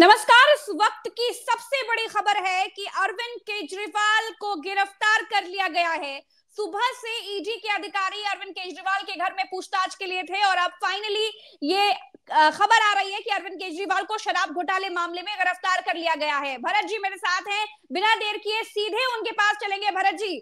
नमस्कार इस वक्त की सबसे बड़ी खबर है कि अरविंद केजरीवाल को गिरफ्तार कर लिया गया है सुबह से ईडी e के अधिकारी अरविंद केजरीवाल के घर में पूछताछ के लिए थे और अब फाइनली ये खबर आ रही है कि अरविंद केजरीवाल को शराब घोटाले मामले में गिरफ्तार कर लिया गया है भरत जी मेरे साथ हैं बिना देर किए सीधे उनके पास चलेंगे भरत जी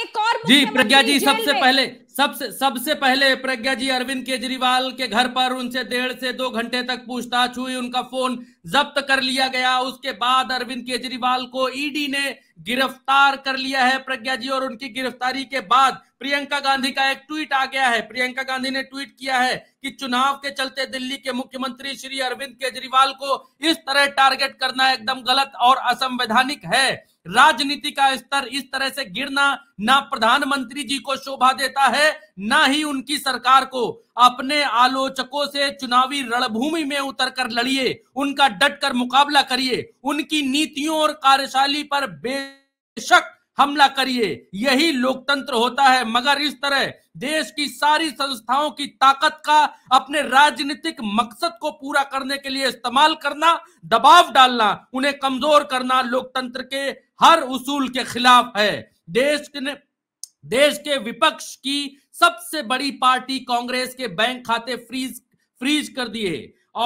एक और जी प्रज्ञा जी सबसे पहले सबसे सबसे पहले प्रज्ञा जी अरविंद केजरीवाल के घर पर उनसे डेढ़ से दो घंटे तक पूछताछ हुई उनका फोन जब्त कर लिया गया उसके बाद अरविंद केजरीवाल को ईडी ने गिरफ्तार कर लिया है प्रज्ञा जी और उनकी गिरफ्तारी के बाद प्रियंका गांधी का एक ट्वीट आ गया है प्रियंका गांधी ने ट्वीट किया है कि चुनाव के चलते दिल्ली के मुख्यमंत्री श्री अरविंद केजरीवाल को इस तरह टारगेट करना एकदम गलत और असंवैधानिक है राजनीति का स्तर इस तरह से गिरना ना प्रधानमंत्री जी को शोभा देता है है ना ही उनकी सरकार को अपने आलोचकों से चुनावी रणभूमि में उतरकर लड़िए उनका डटकर मुकाबला करिए उनकी नीतियों और कार्यशाली पर बेशक हमला करिए यही लोकतंत्र होता है मगर इस तरह देश की सारी संस्थाओं की ताकत का अपने राजनीतिक मकसद को पूरा करने के लिए इस्तेमाल करना दबाव डालना उन्हें कमजोर करना लोकतंत्र के हर उसूल के खिलाफ है देश ने देश के विपक्ष की सबसे बड़ी पार्टी कांग्रेस के बैंक खाते फ्रीज फ्रीज कर दिए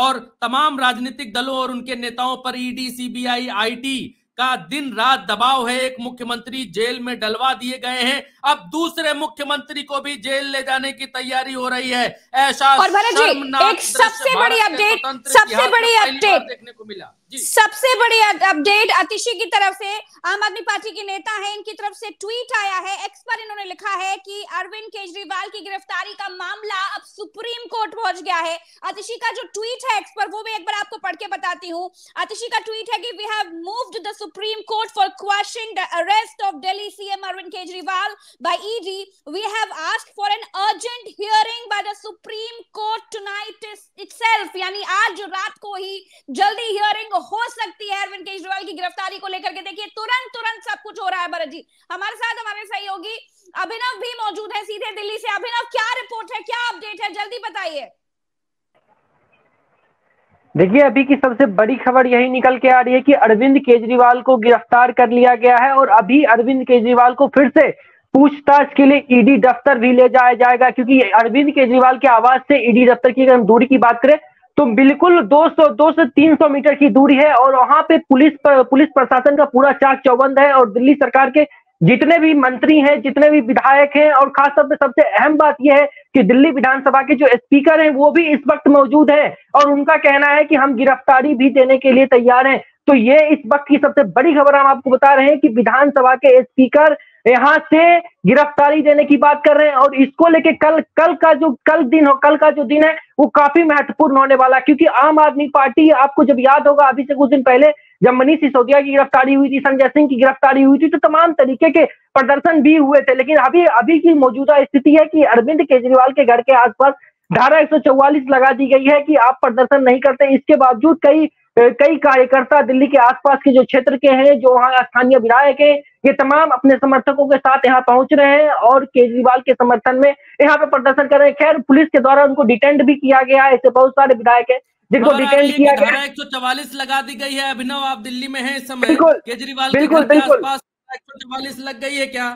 और तमाम राजनीतिक दलों और उनके नेताओं पर ईडी सीबीआई आईटी का दिन रात दबाव है एक मुख्यमंत्री जेल में डलवा दिए गए हैं अब दूसरे मुख्यमंत्री को भी जेल ले जाने की तैयारी हो रही है ऐसा सबसे बड़ी अपडेट सबसे बड़ी अपडेट देखने को मिला सबसे बड़ी अपडेट अतिशी की तरफ से आम आदमी पार्टी के नेता हैं इनकी तरफ से ट्वीट आया है एक्स पर इन्होंने लिखा है कि अरविंद केजरीवाल की गिरफ्तारी का मामला अब सुप्रीम कोर्ट पहुंच गया है अतिशी का जो ट्वीट है एक्स पर वो भी एक बार आपको पढ़ के बताती हूँ अतिशी का ट्वीट है कि we have moved the Supreme Court for question the arrest of Delhi CM Arvind Kejriwal by ED we have asked for an urgent hearing by the Supreme Court tonight itself यानी आज रात को ही जल्दी हियरिंग हो सकती है अरविंद केजरीवाल की गिरफ्तारी को लेकर के देखिए तुरंत तुरंत सब कुछ हो रहा है भरत जी हमारे साथ हमारे सहयोगी अभिनव भी मौजूद है सीधे दिल्ली से अभिनव क्या रिपोर्ट है क्या अपडेट है जल्दी बताइए देखिए अभी की सबसे बड़ी खबर यही निकल के आ रही है कि अरविंद केजरीवाल को गिरफ्तार कर लिया गया है और अभी अरविंद केजरीवाल को फिर से पूछताछ के लिए ईडी दफ्तर भी ले जाया जाएगा क्योंकि अरविंद केजरीवाल के आवाज से ईडी दफ्तर की अगर हम दूरी की बात करें तो बिल्कुल 200 दो से 300 मीटर की दूरी है और वहां पे पुलिस पर, पुलिस प्रशासन का पूरा चाक चौबंद है और दिल्ली सरकार के जितने भी मंत्री हैं जितने भी विधायक हैं और खास तौर पर सबसे अहम बात यह है कि दिल्ली विधानसभा के जो स्पीकर हैं वो भी इस वक्त मौजूद हैं और उनका कहना है कि हम गिरफ्तारी भी देने के लिए तैयार हैं तो ये इस वक्त की सबसे बड़ी खबर हम आपको बता रहे हैं कि विधानसभा के स्पीकर यहां से गिरफ्तारी देने की बात कर रहे हैं और इसको लेके कल कल का जो कल दिन हो कल का जो दिन है वो काफी महत्वपूर्ण होने वाला है क्योंकि आम आदमी पार्टी आपको जब याद होगा अभी से कुछ दिन पहले जब मनीष सिसोदिया की गिरफ्तारी हुई थी संजय सिंह की गिरफ्तारी हुई थी तो तमाम तरीके के प्रदर्शन भी हुए थे लेकिन अभी अभी की मौजूदा स्थिति है कि अरविंद केजरीवाल के घर के आसपास धारा एक लगा दी गई है कि आप प्रदर्शन नहीं करते इसके बावजूद कई कई कार्यकर्ता दिल्ली के आसपास के जो क्षेत्र के हैं जो वहाँ स्थानीय विधायक हैं ये तमाम अपने समर्थकों के साथ यहाँ पहुंच रहे हैं और केजरीवाल के समर्थन में यहाँ पे प्रदर्शन कर रहे हैं खैर पुलिस के द्वारा उनको डिटेंड भी किया गया है ऐसे बहुत सारे विधायक है जिनको डिटेंड किया गया एक सौ चवालीस लगा दी गई है अभिनव आप दिल्ली में है इस समय केजरीवाल बिल्कुल बिल्कुल एक सौ तो चवालीस लग गई है क्या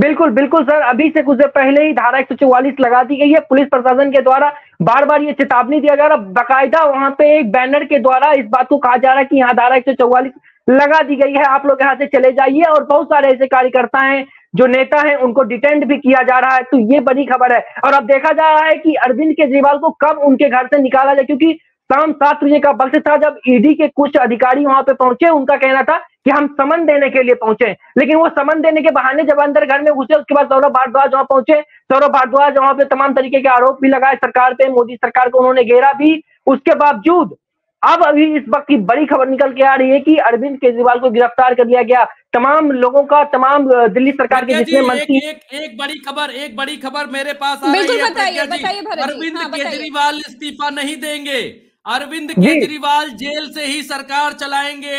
बिल्कुल बिल्कुल सर अभी से कुछ देर पहले ही धारा एक लगा दी गई है पुलिस प्रशासन के द्वारा बार बार ये चेतावनी दिया जा रहा बाकायदा वहां पे एक बैनर के द्वारा इस बात को कहा जा रहा है कि यहाँ धारा एक लगा दी गई है आप लोग यहाँ से चले जाइए और बहुत सारे ऐसे कार्यकर्ता हैं जो नेता हैं उनको डिटेंड भी किया जा रहा है तो ये बड़ी खबर है और अब देखा जा रहा है कि अरविंद केजरीवाल को कब उनके घर से निकाला जाए क्योंकि शाम सात बजे का वक्त था जब ईडी के कुछ अधिकारी वहां पे पहुंचे उनका कहना था कि हम समन देने के लिए पहुंचे लेकिन वो समन देने के बहाने जब अंदर घर में घुसे उसके बाद सौरभ भारद्वाज वहां पहुंचे सौरभ भारद्वाज वहां पे तमाम तरीके के आरोप भी लगाए सरकार पे मोदी सरकार को उन्होंने घेरा भी उसके बावजूद अब अभी इस वक्त की बड़ी खबर निकल के आ रही है कि अरविंद केजरीवाल को गिरफ्तार कर लिया गया तमाम लोगों का तमाम दिल्ली सरकार के जितने मंत्री एक, एक, एक बड़ी खबर एक बड़ी खबर मेरे पास आ रही है अरविंद हाँ, केजरीवाल इस्तीफा नहीं देंगे अरविंद केजरीवाल जेल से ही सरकार चलाएंगे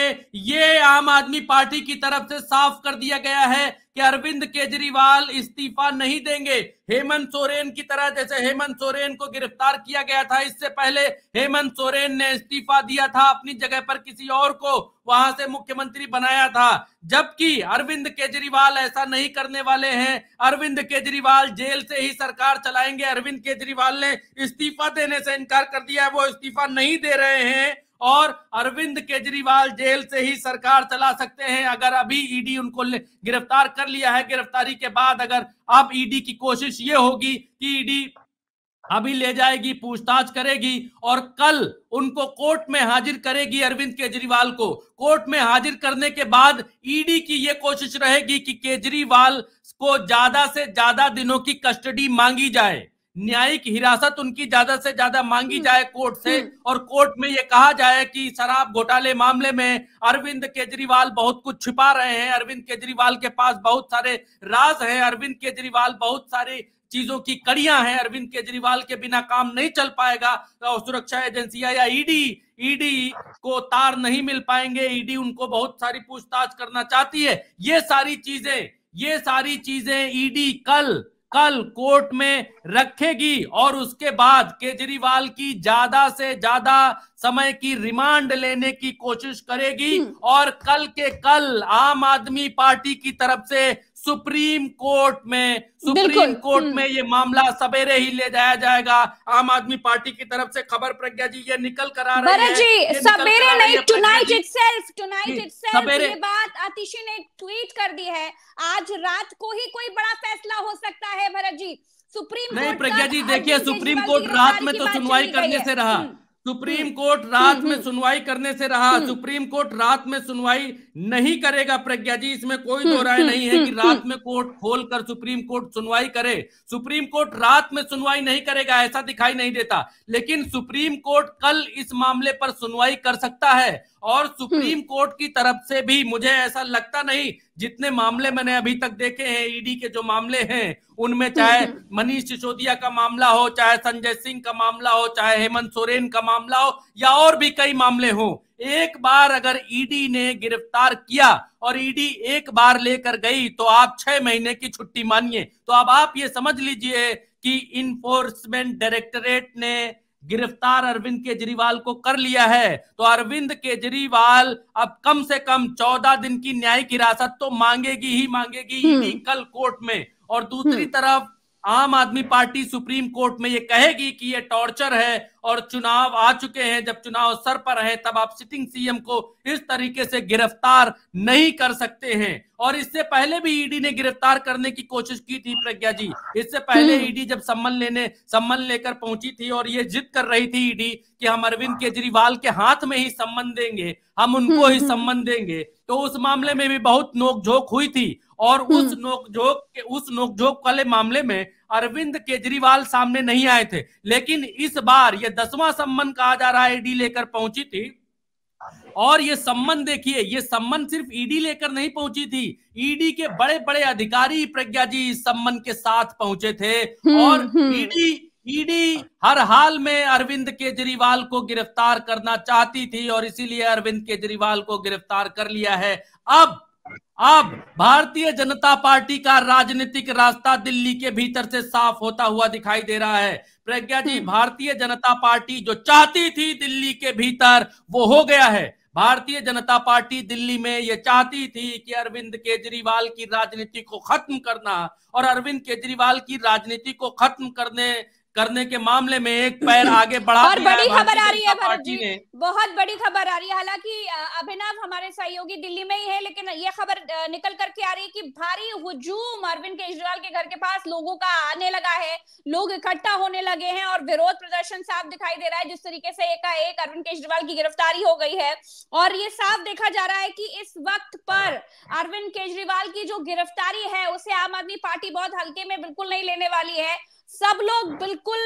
ये आम आदमी पार्टी की तरफ से साफ कर दिया गया है कि अरविंद केजरीवाल इस्तीफा नहीं देंगे हेमंत सोरेन की तरह जैसे हेमंत सोरेन को गिरफ्तार किया गया था इससे पहले हेमंत सोरेन ने इस्तीफा दिया था अपनी जगह पर किसी और को वहां से मुख्यमंत्री बनाया था जबकि अरविंद केजरीवाल ऐसा नहीं करने वाले हैं अरविंद केजरीवाल जेल से ही सरकार चलाएंगे अरविंद केजरीवाल ने इस्तीफा देने से इनकार कर दिया है वो इस्तीफा नहीं दे रहे हैं और अरविंद केजरीवाल जेल से ही सरकार चला सकते हैं अगर अभी ईडी उनको गिरफ्तार कर लिया है गिरफ्तारी के बाद अगर अब ईडी की कोशिश ये होगी कि ईडी अभी ले जाएगी पूछताछ करेगी और कल उनको कोर्ट में हाजिर करेगी अरविंद केजरीवाल को कोर्ट में हाजिर करने के बाद ईडी की यह कोशिश रहेगी कि केजरीवाल को ज्यादा से ज्यादा दिनों की कस्टडी मांगी जाए न्यायिक हिरासत उनकी ज्यादा से ज्यादा मांगी हम्म। जाए कोर्ट से हम्म। और कोर्ट में ये कहा जाए कि शराब घोटाले मामले में अरविंद केजरीवाल बहुत कुछ छिपा रहे हैं अरविंद केजरीवाल के पास बहुत सारे राज हैं अरविंद केजरीवाल बहुत सारी चीजों की कड़ियां हैं अरविंद केजरीवाल के बिना काम नहीं चल पाएगा तो सुरक्षा एजेंसियां या ईडी ईडी को तार नहीं मिल पाएंगे ईडी उनको बहुत सारी पूछताछ करना चाहती है ये सारी चीजें ये सारी चीजें ईडी कल कल कोर्ट में रखेगी और उसके बाद केजरीवाल की ज्यादा से ज्यादा समय की रिमांड लेने की कोशिश करेगी हम्म। और कल के कल आम आदमी पार्टी की तरफ से सुप्रीम कोर्ट में सुप्रीम कोर्ट हम्म। में ये मामला सवेरे ही ले जाया जाएगा आम आदमी पार्टी की तरफ से खबर प्रज्ञा जी ये निकल कर आ रहा है सवेरे नहीं टुनाइट इटसेल्फ टुनाइट इटसेल्फ ये बात आतिशी ने ट्वीट कर दी है आज रात को ही कोई बड़ा फैसला हो सकता है भरत जी सुप्रीम नहीं प्रज्ञा जी देखिए सुप्रीम कोर्ट रात में तो सुनवाई करने से रहा हम्म। सुप्रीम कोर्ट रात में सुनवाई करने से रहा हम्म, हम्म। सुप्रीम कोर्ट रात में सुनवाई नहीं करेगा प्रज्ञा जी इसमें कोई हम्म, दो राय नहीं है कि रात में कोर्ट खोलकर सुप्रीम कोर्ट सुनवाई करे सुप्रीम कोर्ट रात में सुनवाई नहीं करेगा ऐसा दिखाई नहीं देता लेकिन सुप्रीम कोर्ट कल इस मामले पर सुनवाई कर सकता है और सुप्रीम हम्म। कोर्ट की तरफ से भी मुझे ऐसा लगता नहीं जितने मामले मैंने अभी तक देखे हैं ईडी e के जो मामले हैं उनमें हम्म, चाहे हम्म। मनीष सिसोदिया का मामला हो चाहे संजय सिंह का मामला हो चाहे हेमंत सोरेन का मामला हो या और भी कई मामले हो एक बार अगर ईडी e ने गिरफ्तार किया और ईडी e एक बार लेकर गई तो आप छह महीने की छुट्टी मानिए तो अब आप ये समझ लीजिए कि इन्फोर्समेंट डायरेक्टरेट ने गिरफ्तार अरविंद केजरीवाल को कर लिया है तो अरविंद केजरीवाल अब कम से कम चौदह दिन की न्यायिक हिरासत तो मांगेगी ही मांगेगी हम्म। कल कोर्ट में और दूसरी हम्म। तरफ आम आदमी पार्टी सुप्रीम कोर्ट में ये कहेगी कि ये टॉर्चर है और चुनाव आ चुके हैं जब चुनाव सर पर है तब आप सिटिंग सीएम को इस तरीके से गिरफ्तार नहीं कर सकते हैं और इससे पहले भी ईडी ने गिरफ्तार करने की कोशिश की थी प्रज्ञा जी इससे पहले हम्म। ईडी जब सम्मन लेने सम्मन लेकर पहुंची थी और ये जिद कर रही थी ईडी कि हम अरविंद केजरीवाल के हाथ में ही सम्मन देंगे हम उनको ही हम्म, हम्म। सम्मन देंगे तो उस मामले में भी बहुत नोकझोंक हुई थी और उस हम्म। नोकझोंक के उस नोकझोंक वाले मामले में अरविंद केजरीवाल सामने नहीं आए थे लेकिन इस बार यह दसवां सम्मन कहा जा रहा है ईडी लेकर पहुंची थी और ये सम्मन देखिए ये सम्मन सिर्फ ईडी लेकर नहीं पहुंची थी ईडी के बड़े बड़े अधिकारी प्रज्ञा जी इस सम्मन के साथ पहुंचे थे हम्म, और हम्म। ईडी ईडी हर हाल में अरविंद केजरीवाल को गिरफ्तार करना चाहती थी और इसीलिए अरविंद केजरीवाल को गिरफ्तार कर लिया है अब अब भारतीय जनता पार्टी का राजनीतिक रास्ता दिल्ली के भीतर से साफ होता हुआ दिखाई दे रहा है प्रज्ञा जी हम्म। भारतीय जनता पार्टी जो चाहती थी दिल्ली के भीतर वो हो गया है भारतीय जनता पार्टी दिल्ली में ये चाहती थी कि अरविंद केजरीवाल की राजनीति को खत्म करना और अरविंद केजरीवाल की राजनीति को खत्म करने करने के मामले में एक पैर आगे बढ़ा और बड़ी खबर आ रही है भारत जी बहुत बड़ी खबर आ रही है हालांकि अभिनव हमारे सहयोगी दिल्ली में ही है लेकिन ये खबर निकल करके आ रही है कि भारी हुजूम अरविंद केजरीवाल के घर के पास लोगों का आने लगा है लोग इकट्ठा होने लगे हैं और विरोध प्रदर्शन साफ दिखाई दे रहा है जिस तरीके से एकाएक अरविंद केजरीवाल की गिरफ्तारी हो गई है और ये साफ देखा जा रहा है कि इस वक्त पर अरविंद केजरीवाल की जो गिरफ्तारी है उसे आम आदमी पार्टी बहुत हल्के में बिल्कुल नहीं लेने वाली है सब लोग बिल्कुल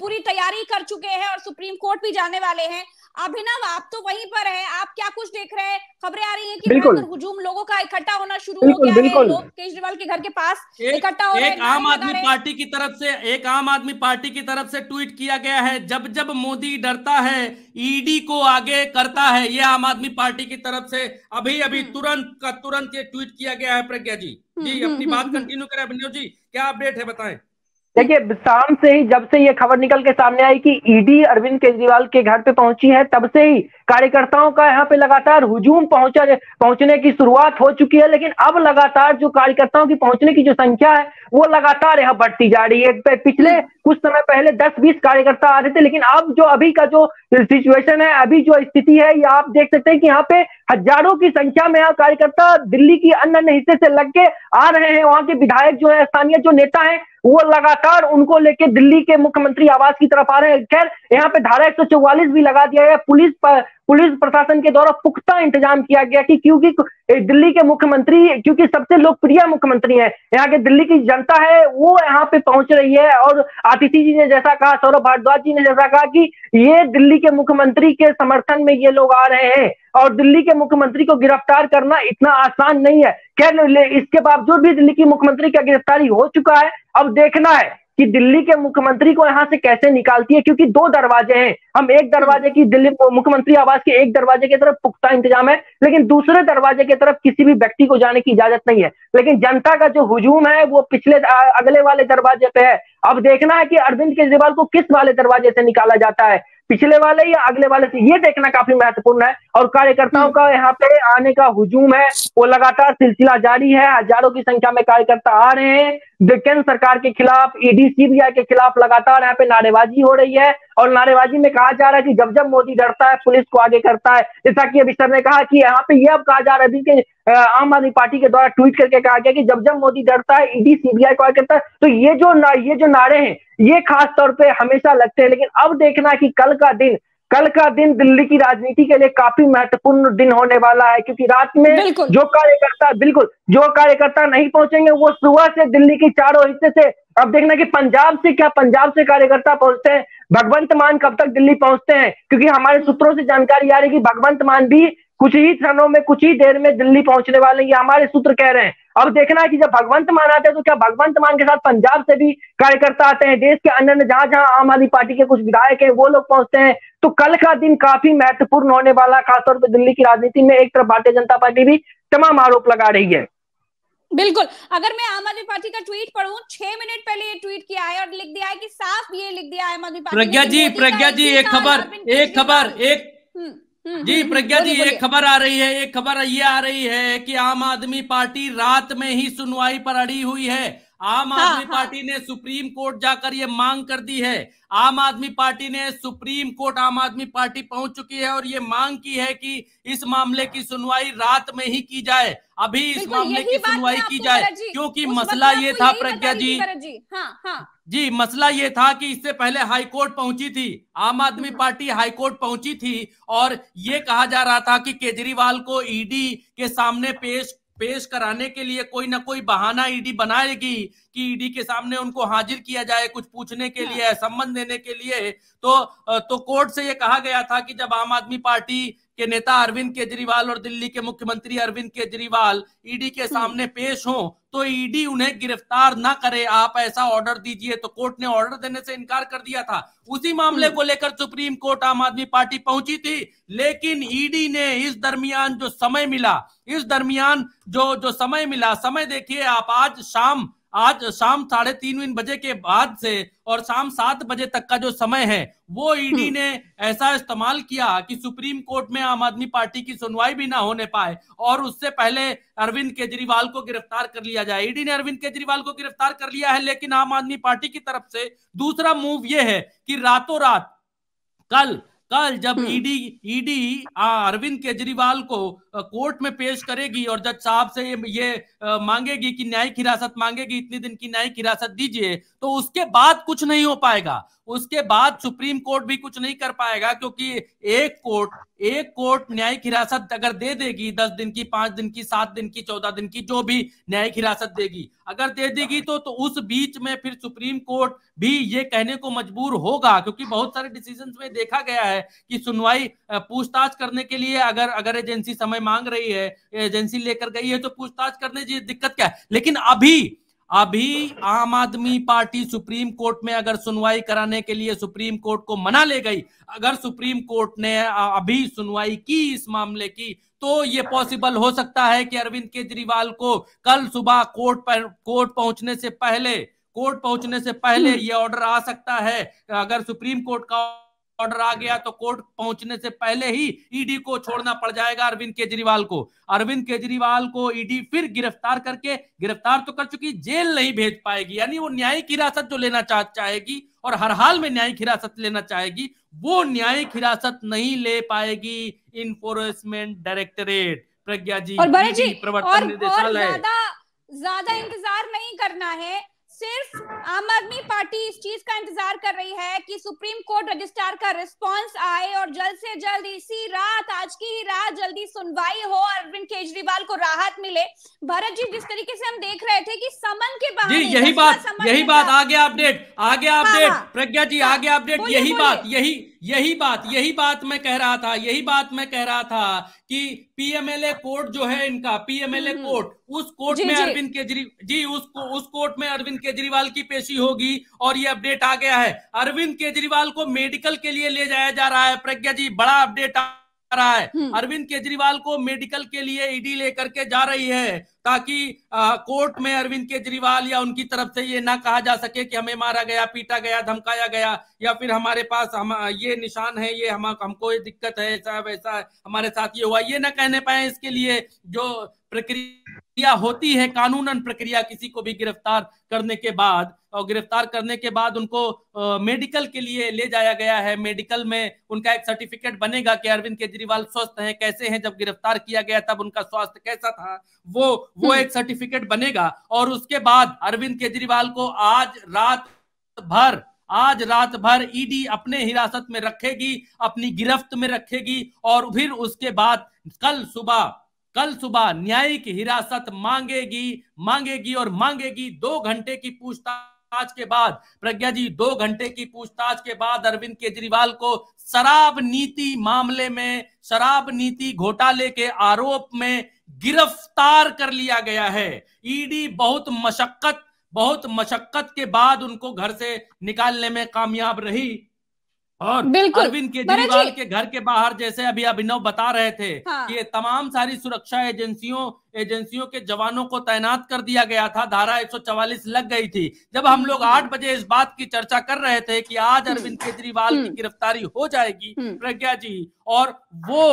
पूरी तैयारी कर चुके हैं और सुप्रीम कोर्ट भी जाने वाले हैं अभिनव आप तो वहीं पर हैं आप क्या कुछ देख रहे हैं खबरें आ रही हैं कि बिल्कुल हुजूम लोगों का इकट्ठा होना शुरू हो गया है लोग केजरीवाल के घर के पास इकट्ठा हो रहे हैं आम आदमी पार्टी की तरफ से एक आम आदमी पार्टी की तरफ से ट्वीट किया गया है जब जब मोदी डरता है ईडी को आगे करता है ये आम आदमी पार्टी की तरफ से अभी अभी हम्म। तुरंत का तुरंत ये ट्वीट किया गया है प्रज्ञा जी जी हम्म, अपनी हम्म, बात कंटिन्यू करें अभिनव जी क्या अपडेट है बताएं देखिए शाम से ही जब से ये खबर निकल के सामने आई कि ईडी e अरविंद केजरीवाल के घर पे पहुंची है तब से ही कार्यकर्ताओं का यहाँ पे लगातार हुजूम पहुंचा पहुंचने की शुरुआत हो चुकी है लेकिन अब लगातार जो कार्यकर्ताओं की पहुंचने की जो संख्या है वो लगातार यहाँ बढ़ती जा रही है पिछले हम्म। कुछ समय पहले 10-20 कार्यकर्ता आ रहे थे लेकिन अब जो अभी का जो सिचुएशन है अभी जो स्थिति है ये आप देख सकते हैं कि यहाँ पे हजारों की संख्या में यहाँ कार्यकर्ता दिल्ली की अन्य अन्य हिस्से से लग के आ रहे हैं वहाँ के विधायक जो है स्थानीय जो नेता है वो लगातार उनको लेके दिल्ली के मुख्यमंत्री आवास की तरफ आ रहे हैं खैर यहाँ पे धारा एक भी लगा दिया है पुलिस पुलिस प्रशासन के द्वारा पुख्ता इंतजाम किया गया कि क्योंकि दिल्ली के मुख्यमंत्री क्योंकि सबसे लोकप्रिय मुख्यमंत्री हैं यहाँ के दिल्ली की जनता है वो यहाँ पे पहुंच रही है और आतिथि जी ने जैसा कहा सौरभ भारद्वाज जी ने जैसा कहा कि ये दिल्ली के मुख्यमंत्री के समर्थन में ये लोग आ रहे हैं और दिल्ली के मुख्यमंत्री को गिरफ्तार करना इतना आसान नहीं है खैर इसके बावजूद भी दिल्ली की मुख्यमंत्री का गिरफ्तारी हो चुका है अब देखना है कि दिल्ली के मुख्यमंत्री को यहां से कैसे निकालती है क्योंकि दो दरवाजे हैं हम एक दरवाजे की दिल्ली मुख्यमंत्री आवास के एक दरवाजे की तरफ पुख्ता इंतजाम है लेकिन दूसरे दरवाजे की तरफ किसी भी व्यक्ति को जाने की इजाजत नहीं है लेकिन जनता का जो हुजूम है वो पिछले अगले वाले दरवाजे पे है अब देखना है कि अरविंद केजरीवाल को किस वाले दरवाजे से निकाला जाता है पिछले वाले या अगले वाले से ये देखना काफी महत्वपूर्ण है और कार्यकर्ताओं का यहाँ पे आने का हुजूम है वो लगातार सिलसिला जारी है हजारों की संख्या में कार्यकर्ता आ रहे हैं केंद्र सरकार के खिलाफ ईडी सीबीआई के खिलाफ लगातार यहाँ पे नारेबाजी हो रही है और नारेबाजी में कहा जा रहा है कि जब जब मोदी डरता है पुलिस को आगे करता है जैसा कि अभी सर ने कहा कि यहाँ पे यह अब कहा जा रहा है कि आम आदमी पार्टी के द्वारा ट्वीट करके कहा गया कि जब जब मोदी डरता है ईडी सीबीआई को आगे करता है तो ये जो ये जो नारे हैं ये खास तौर पे हमेशा लगते हैं लेकिन अब देखना कि कल का दिन कल का दिन दिल्ली की राजनीति के लिए काफी महत्वपूर्ण दिन होने वाला है क्योंकि रात में जो कार्यकर्ता बिल्कुल जो कार्यकर्ता नहीं पहुंचेंगे वो सुबह से दिल्ली के चारों हिस्से से अब देखना कि पंजाब से क्या पंजाब से कार्यकर्ता पहुंचते हैं भगवंत मान कब तक दिल्ली पहुंचते हैं क्योंकि हमारे सूत्रों से जानकारी आ रही है कि भगवंत मान भी कुछ ही क्षणों में कुछ ही देर में दिल्ली पहुंचने वाले ये हमारे सूत्र कह रहे हैं अब देखना है कि जब भगवंत मान आते हैं तो क्या भगवंत मान के साथ पंजाब से भी कार्यकर्ता आते हैं देश के अन्य जहां जहां आम आदमी पार्टी के कुछ विधायक है वो लोग पहुंचते हैं तो कल का दिन काफी महत्वपूर्ण होने वाला खासतौर पर दिल्ली की राजनीति में एक तरफ भारतीय जनता पार्टी भी तमाम आरोप लगा रही है बिल्कुल अगर मैं आम आदमी पार्टी का ट्वीट पढ़ू छह मिनट पहले ये ट्वीट किया है और लिख दिया है कि साफ ये लिख दिया है आम आदमी पार्टी प्रज्ञा जी प्रज्ञा जी एक खबर एक खबर हम्म। एक हम्म, जी हम्म, हम्म, प्रज्ञा जी एक खबर आ रही है एक खबर ये आ रही है कि आम आदमी पार्टी रात में ही सुनवाई पर अड़ी हुई है आम हाँ, आदमी हाँ, पार्टी ने सुप्रीम कोर्ट जाकर ये मांग कर दी है आम आदमी पार्टी ने सुप्रीम कोर्ट आम आदमी पार्टी पहुंच चुकी है और ये मांग की है कि इस मामले की सुनवाई रात में ही की जाए अभी इस मामले की सुनवाई की जाए क्योंकि मसला ये था प्रज्ञा जी हाँ, हाँ। जी मसला ये था कि इससे पहले हाईकोर्ट पहुंची थी आम आदमी पार्टी हाईकोर्ट पहुंची थी और ये कहा जा रहा था कि केजरीवाल को ईडी के सामने पेश पेश कराने के लिए कोई ना कोई बहाना ईडी बनाएगी कि ईडी के सामने उनको हाजिर किया जाए कुछ पूछने के लिए हाँ। संबंध देने के लिए तो तो कोर्ट से ये कहा गया था कि जब आम आदमी पार्टी कि नेता अरविंद केजरीवाल और दिल्ली के मुख्यमंत्री अरविंद केजरीवाल ईडी के हम्म। सामने पेश हो तो ईडी उन्हें गिरफ्तार ना करे आप ऐसा ऑर्डर दीजिए तो कोर्ट ने ऑर्डर देने से इनकार कर दिया था उसी मामले हम्म। को लेकर सुप्रीम कोर्ट आम आदमी पार्टी पहुंची थी लेकिन ईडी ने इस दरमियान जो समय मिला इस दरमियान जो जो समय मिला समय देखिए आप आज शाम आज शाम साढ़े तीन तीन बजे के बाद से और शाम सात बजे तक का जो समय है वो ईडी e हम्म। ने ऐसा इस्तेमाल किया कि सुप्रीम कोर्ट में आम आदमी पार्टी की सुनवाई भी ना होने पाए और उससे पहले अरविंद केजरीवाल को गिरफ्तार कर लिया जाए ईडी e ने अरविंद केजरीवाल को गिरफ्तार कर लिया है लेकिन आम आदमी पार्टी की तरफ से दूसरा मूव यह है कि रातों रात कल कल जब हम्म। ईडी ईडी अरविंद केजरीवाल को कोर्ट में पेश करेगी और जज साहब से ये, ये मांगेगी कि न्यायिक हिरासत मांगेगी इतने दिन की न्यायिक हिरासत दीजिए तो उसके बाद कुछ नहीं हो पाएगा उसके बाद सुप्रीम कोर्ट भी कुछ नहीं कर पाएगा क्योंकि एक कोर्ट एक कोर्ट न्यायिक हिरासत अगर दे देगी दस दिन की पांच दिन की सात दिन की चौदह दिन की जो भी न्यायिक हिरासत देगी अगर दे देगी तो तो उस बीच में फिर सुप्रीम कोर्ट भी ये कहने को मजबूर होगा क्योंकि बहुत सारे डिसीजन में देखा गया है कि सुनवाई पूछताछ करने के लिए अगर अगर एजेंसी समय मांग रही है एजेंसी लेकर गई है तो पूछताछ करने दिक्कत क्या है लेकिन अभी अभी आम आदमी पार्टी सुप्रीम कोर्ट में अगर सुनवाई कराने के लिए सुप्रीम कोर्ट को मना ले गई अगर सुप्रीम कोर्ट ने अभी सुनवाई की इस मामले की तो ये पॉसिबल हो सकता है कि अरविंद केजरीवाल को कल सुबह कोर्ट पर कोर्ट पहुंचने से पहले कोर्ट पहुंचने से पहले हम्म। ये ऑर्डर आ सकता है अगर सुप्रीम कोर्ट का ऑर्डर आ गया तो कोर्ट पहुंचने से पहले ही ईडी e को छोड़ना पड़ जाएगा अरविंद केजरीवाल को अरविंद केजरीवाल को ईडी e फिर गिरफ्तार करके गिरफ्तार तो कर चुकी जेल नहीं भेज पाएगी यानी वो न्यायिक हिरासत जो लेना चाह चाहेगी और हर हाल में न्यायिक हिरासत लेना चाहेगी वो न्यायिक हिरासत नहीं ले पाएगी enforcement directorate Pragya ji e प्रवर्तन निदेशालय ज्यादा इंतजार नहीं करना है सिर्फ आम आदमी पार्टी इस चीज का इंतजार कर रही है कि सुप्रीम कोर्ट रजिस्ट्रार का रिस्पांस आए और जल्द से जल्द इसी रात आज की ही रात जल्दी सुनवाई हो अरविंद केजरीवाल को राहत मिले भरत जी जिस तरीके से हम देख रहे थे कि समन के बाद यही बात यही बात आगे अपडेट आगे अपडेट प्रज्ञा जी आगे अपडेट यही बात यही यही बात यही बात मैं कह रहा था यही बात मैं कह रहा था कि पीएमएलए कोर्ट जो है इनका पीएमएलए हम्म। कोर्ट उस कोर्ट में अरविंद केजरीवाल जी उस उस कोर्ट में अरविंद केजरीवाल की पेशी होगी और ये अपडेट आ गया है अरविंद केजरीवाल को मेडिकल के लिए ले जाया जा रहा है प्रज्ञा जी बड़ा अपडेट आ रहा है हम्म। अरविंद केजरीवाल को मेडिकल के लिए ईडी e लेकर के जा रही है ताकि आ, कोर्ट में अरविंद केजरीवाल या उनकी तरफ से ये ना कहा जा सके कि हमें मारा गया पीटा गया धमकाया गया या फिर हमारे पास हम ये निशान है ये हम हमको ये दिक्कत है ऐसा वैसा हमारे साथ ये हुआ ये ना कहने पाए इसके लिए जो प्रक्रिया प्रक्रिया होती है कानूनन प्रक्रिया किसी को भी गिरफ्तार करने के बाद और गिरफ्तार करने के बाद उनको आ, मेडिकल के लिए ले जाया गया है मेडिकल में उनका एक सर्टिफिकेट बनेगा कि अरविंद केजरीवाल स्वस्थ हैं कैसे हैं जब गिरफ्तार किया गया तब उनका स्वास्थ्य कैसा था वो वो हम्म। एक सर्टिफिकेट बनेगा और उसके बाद अरविंद केजरीवाल को आज रात भर आज रात भर ईडी e अपने हिरासत में रखेगी अपनी गिरफ्त में रखेगी और फिर उसके बाद कल सुबह कल सुबह न्यायिक हिरासत मांगेगी मांगेगी और मांगेगी दो घंटे की पूछताछ के बाद प्रज्ञा जी दो घंटे की पूछताछ के बाद अरविंद केजरीवाल को शराब नीति मामले में शराब नीति घोटाले के आरोप में गिरफ्तार कर लिया गया है ईडी बहुत मशक्कत बहुत मशक्कत के बाद उनको घर से निकालने में कामयाब रही और अरविंद केजरीवाल के घर के बाहर जैसे अभी अभिनव बता रहे थे हाँ। कि ये तमाम सारी सुरक्षा एजेंसियों एजेंसियों के जवानों को तैनात कर दिया गया था धारा 144 लग गई थी जब हम लोग हम्म। आठ बजे इस बात की चर्चा कर रहे थे कि आज हम्म। अरविंद केजरीवाल की हम्म। गिरफ्तारी हो जाएगी प्रज्ञा जी और वो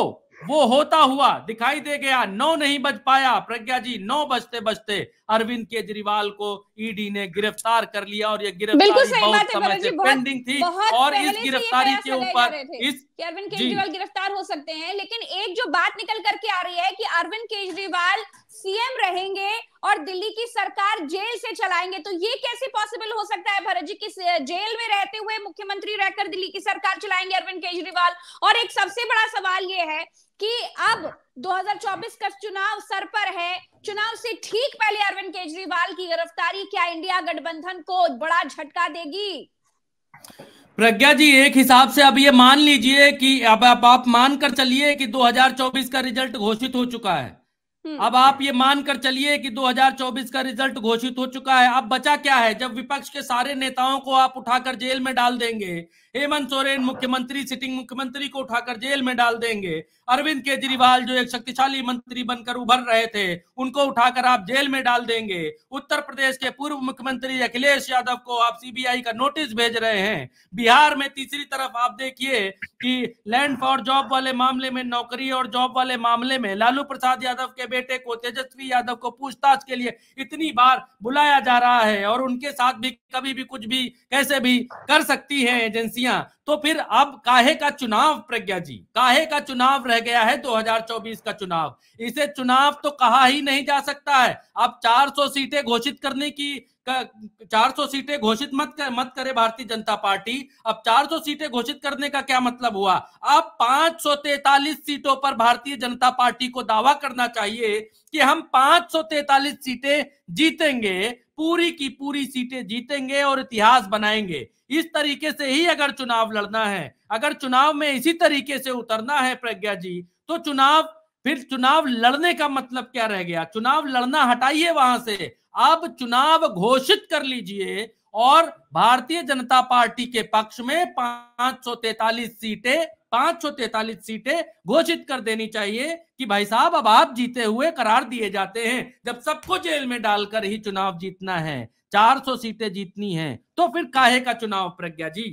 वो होता हुआ दिखाई दे गया नौ नहीं बज पाया प्रज्ञा जी नौ बजते बजते अरविंद केजरीवाल को ईडी e ने गिरफ्तार कर लिया और ये गिरफ्तारी बहुत समय से पेंडिंग थी और इस गिरफ्तारी के ऊपर इस अरविंद केजरीवाल गिरफ्तार हो सकते हैं लेकिन एक जो बात निकल करके आ रही है कि अरविंद केजरीवाल सीएम रहेंगे और दिल्ली की सरकार जेल से चलाएंगे तो ये कैसे पॉसिबल हो सकता है भरत जी की जेल में रहते हुए मुख्यमंत्री रहकर दिल्ली की सरकार चलाएंगे अरविंद केजरीवाल और एक सबसे बड़ा सवाल ये है कि अब 2024 का चुनाव सर पर है चुनाव से ठीक पहले अरविंद केजरीवाल की गिरफ्तारी क्या इंडिया गठबंधन को बड़ा झटका देगी प्रज्ञा जी एक हिसाब से अब ये मान लीजिए कि अब आप, आप आप मानकर चलिए कि 2024 का रिजल्ट घोषित हो चुका है हम्म। अब आप ये मानकर चलिए कि 2024 का रिजल्ट घोषित हो चुका है अब बचा क्या है जब विपक्ष के सारे नेताओं को आप उठाकर जेल में डाल देंगे हेमंत सोरेन मुख्यमंत्री सिटिंग मुख्यमंत्री को उठाकर जेल में डाल देंगे अरविंद केजरीवाल जो एक शक्तिशाली मंत्री बनकर उभर रहे थे उनको उठाकर आप जेल में डाल देंगे उत्तर प्रदेश के पूर्व मुख्यमंत्री अखिलेश यादव को आप सीबीआई का नोटिस भेज रहे हैं बिहार में तीसरी तरफ आप देखिए कि लैंड फॉर जॉब वाले मामले में नौकरी और जॉब वाले मामले में लालू प्रसाद यादव के बेटे को तेजस्वी यादव को पूछताछ के लिए इतनी बार बुलाया जा रहा है और उनके साथ भी कभी भी कुछ भी कैसे भी कर सकती है एजेंसी कुर्सियां तो फिर अब काहे का चुनाव प्रज्ञा जी काहे का चुनाव रह गया है 2024 का चुनाव इसे चुनाव तो कहा ही नहीं जा सकता है अब 400 सीटें घोषित करने की 400 सीटें घोषित मत कर, मत करे भारतीय जनता पार्टी अब 400 सीटें घोषित करने का क्या मतलब हुआ अब पांच सीटों पर भारतीय जनता पार्टी को दावा करना चाहिए कि हम पांच सीटें जीतेंगे पूरी की पूरी सीटें जीतेंगे और इतिहास बनाएंगे इस तरीके से ही अगर चुनाव लड़ना है अगर चुनाव में इसी तरीके से उतरना है प्रज्ञा जी तो चुनाव फिर चुनाव लड़ने का मतलब क्या रह गया चुनाव लड़ना हटाइए वहां से अब चुनाव घोषित कर लीजिए और भारतीय जनता पार्टी के पक्ष में पांच सीटें पांच सीटें घोषित कर देनी चाहिए कि भाई साहब अब आप जीते हुए करार दिए जाते हैं जब सबको जेल में डालकर ही चुनाव जीतना है 400 सीटें जीतनी है तो फिर काहे का चुनाव प्रज्ञा जी